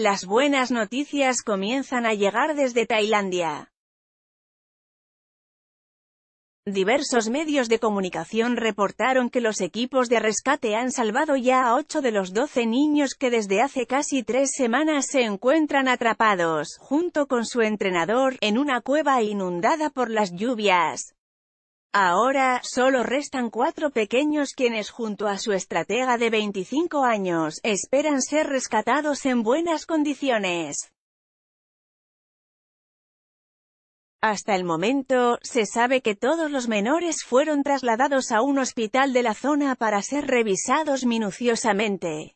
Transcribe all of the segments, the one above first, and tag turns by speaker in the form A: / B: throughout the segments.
A: Las buenas noticias comienzan a llegar desde Tailandia. Diversos medios de comunicación reportaron que los equipos de rescate han salvado ya a 8 de los 12 niños que desde hace casi tres semanas se encuentran atrapados, junto con su entrenador, en una cueva inundada por las lluvias. Ahora, solo restan cuatro pequeños quienes junto a su estratega de 25 años, esperan ser rescatados en buenas condiciones. Hasta el momento, se sabe que todos los menores fueron trasladados a un hospital de la zona para ser revisados minuciosamente.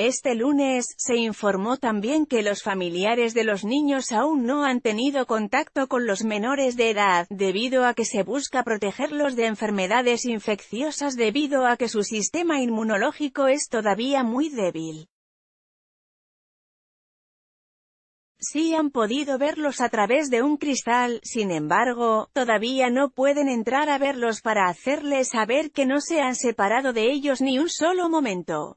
A: Este lunes, se informó también que los familiares de los niños aún no han tenido contacto con los menores de edad, debido a que se busca protegerlos de enfermedades infecciosas debido a que su sistema inmunológico es todavía muy débil. Sí han podido verlos a través de un cristal, sin embargo, todavía no pueden entrar a verlos para hacerles saber que no se han separado de ellos ni un solo momento.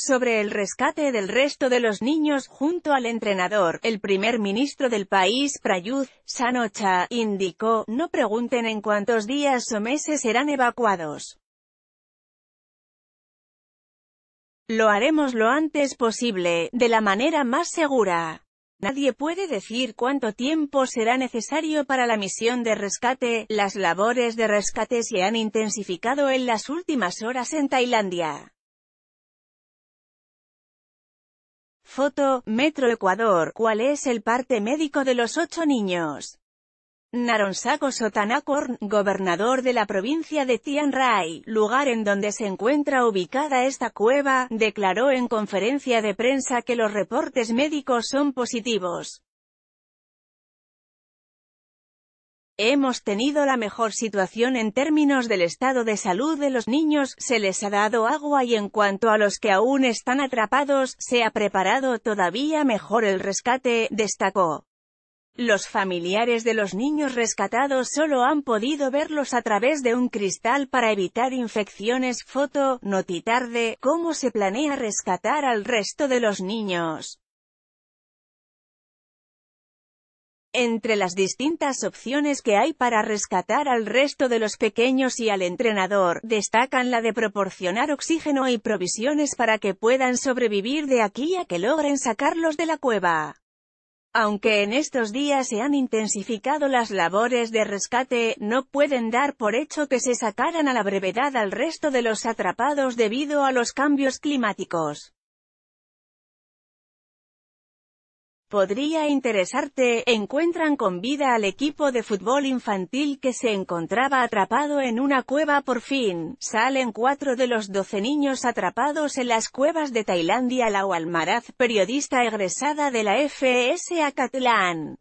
A: sobre el rescate del resto de los niños junto al entrenador. El primer ministro del país, Prayuth, Sanocha, indicó, no pregunten en cuántos días o meses serán evacuados. Lo haremos lo antes posible, de la manera más segura. Nadie puede decir cuánto tiempo será necesario para la misión de rescate. Las labores de rescate se han intensificado en las últimas horas en Tailandia. Foto, Metro Ecuador, ¿cuál es el parte médico de los ocho niños? Naronsago Sotanacorn, gobernador de la provincia de Tian lugar en donde se encuentra ubicada esta cueva, declaró en conferencia de prensa que los reportes médicos son positivos. Hemos tenido la mejor situación en términos del estado de salud de los niños, se les ha dado agua y en cuanto a los que aún están atrapados, se ha preparado todavía mejor el rescate, destacó. Los familiares de los niños rescatados solo han podido verlos a través de un cristal para evitar infecciones. Foto, notitarde, cómo se planea rescatar al resto de los niños. Entre las distintas opciones que hay para rescatar al resto de los pequeños y al entrenador, destacan la de proporcionar oxígeno y provisiones para que puedan sobrevivir de aquí a que logren sacarlos de la cueva. Aunque en estos días se han intensificado las labores de rescate, no pueden dar por hecho que se sacaran a la brevedad al resto de los atrapados debido a los cambios climáticos. podría interesarte, encuentran con vida al equipo de fútbol infantil que se encontraba atrapado en una cueva por fin, salen cuatro de los doce niños atrapados en las cuevas de Tailandia La Almaraz, periodista egresada de la FS Catlán.